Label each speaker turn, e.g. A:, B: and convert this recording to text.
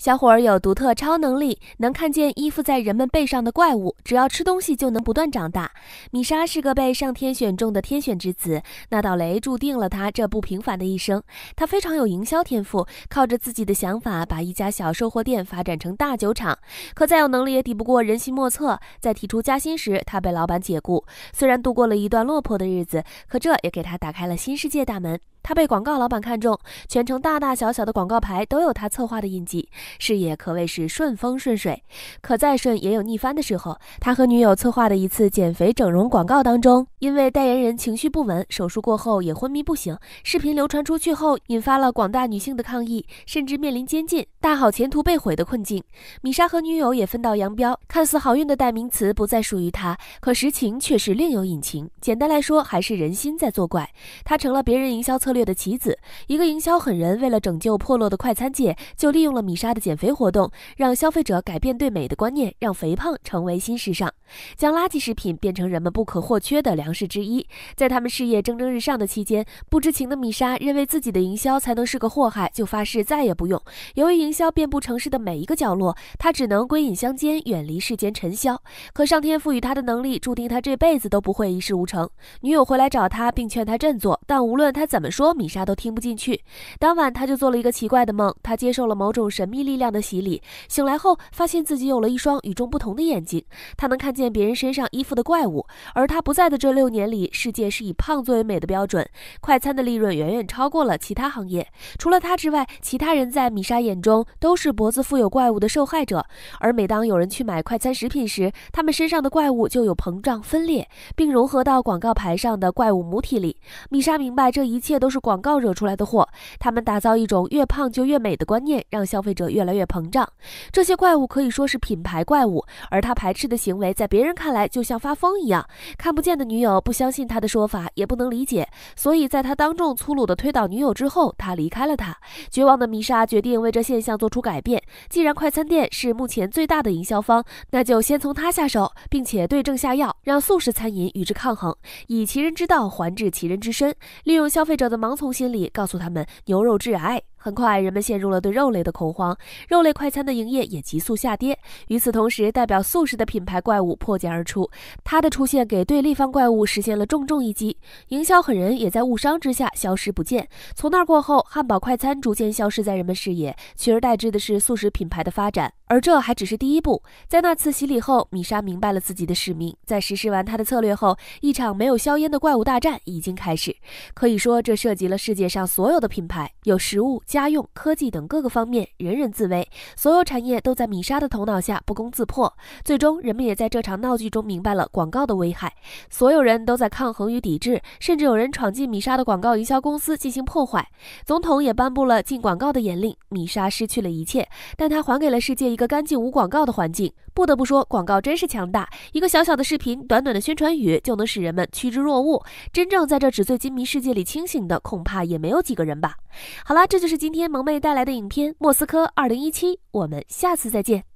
A: 小伙儿有独特超能力，能看见依附在人们背上的怪物，只要吃东西就能不断长大。米莎是个被上天选中的天选之子，那道雷注定了他这不平凡的一生。他非常有营销天赋，靠着自己的想法把一家小售货店发展成大酒厂。可再有能力也抵不过人心莫测，在提出加薪时，他被老板解雇。虽然度过了一段落魄的日子，可这也给他打开了新世界大门。他被广告老板看中，全城大大小小的广告牌都有他策划的印记，事业可谓是顺风顺水。可再顺也有逆翻的时候。他和女友策划的一次减肥整容广告当中，因为代言人情绪不稳，手术过后也昏迷不醒。视频流传出去后，引发了广大女性的抗议，甚至面临监禁、大好前途被毁的困境。米莎和女友也分道扬镳。看似好运的代名词不再属于他，可实情却是另有隐情。简单来说，还是人心在作怪。他成了别人营销策。策略的棋子，一个营销狠人为了拯救破落的快餐界，就利用了米莎的减肥活动，让消费者改变对美的观念，让肥胖成为新时尚。将垃圾食品变成人们不可或缺的粮食之一，在他们事业蒸蒸日上的期间，不知情的米莎认为自己的营销才能是个祸害，就发誓再也不用。由于营销遍布城市的每一个角落，他只能归隐乡间，远离世间尘嚣。可上天赋予他的能力，注定他这辈子都不会一事无成。女友回来找他，并劝他振作，但无论他怎么说，米莎都听不进去。当晚，他就做了一个奇怪的梦，他接受了某种神秘力量的洗礼，醒来后发现自己有了一双与众不同的眼睛，他能看见。见别人身上衣服的怪物，而他不在的这六年里，世界是以胖作为美的标准。快餐的利润远远超过了其他行业。除了他之外，其他人在米莎眼中都是脖子富有怪物的受害者。而每当有人去买快餐食品时，他们身上的怪物就有膨胀、分裂，并融合到广告牌上的怪物母体里。米莎明白，这一切都是广告惹出来的祸。他们打造一种越胖就越美的观念，让消费者越来越膨胀。这些怪物可以说是品牌怪物，而他排斥的行为在。别人看来就像发疯一样，看不见的女友不相信他的说法，也不能理解，所以在他当众粗鲁的推倒女友之后，他离开了他。绝望的米沙决定为这现象做出改变。既然快餐店是目前最大的营销方，那就先从他下手，并且对症下药，让素食餐饮与之抗衡，以其人之道还治其人之身，利用消费者的盲从心理，告诉他们牛肉致癌。很快，人们陷入了对肉类的恐慌，肉类快餐的营业也急速下跌。与此同时，代表素食的品牌怪物破茧而出，它的出现给对立方怪物实现了重重一击。营销狠人也在误伤之下消失不见。从那过后，汉堡快餐逐渐消失在人们视野，取而代之的是素食品牌的发展。而这还只是第一步。在那次洗礼后，米莎明白了自己的使命。在实施完她的策略后，一场没有硝烟的怪物大战已经开始。可以说，这涉及了世界上所有的品牌，有食物、家用、科技等各个方面，人人自危。所有产业都在米莎的头脑下不攻自破。最终，人们也在这场闹剧中明白了广告的危害。所有人都在抗衡与抵制，甚至有人闯进米莎的广告营销公司进行破坏。总统也颁布了禁广告的严令。米莎失去了一切，但她还给了世界一。个干净无广告的环境，不得不说，广告真是强大。一个小小的视频，短短的宣传语，就能使人们趋之若鹜。真正在这纸醉金迷世界里清醒的，恐怕也没有几个人吧。好啦，这就是今天萌妹带来的影片《莫斯科二零一七》，我们下次再见。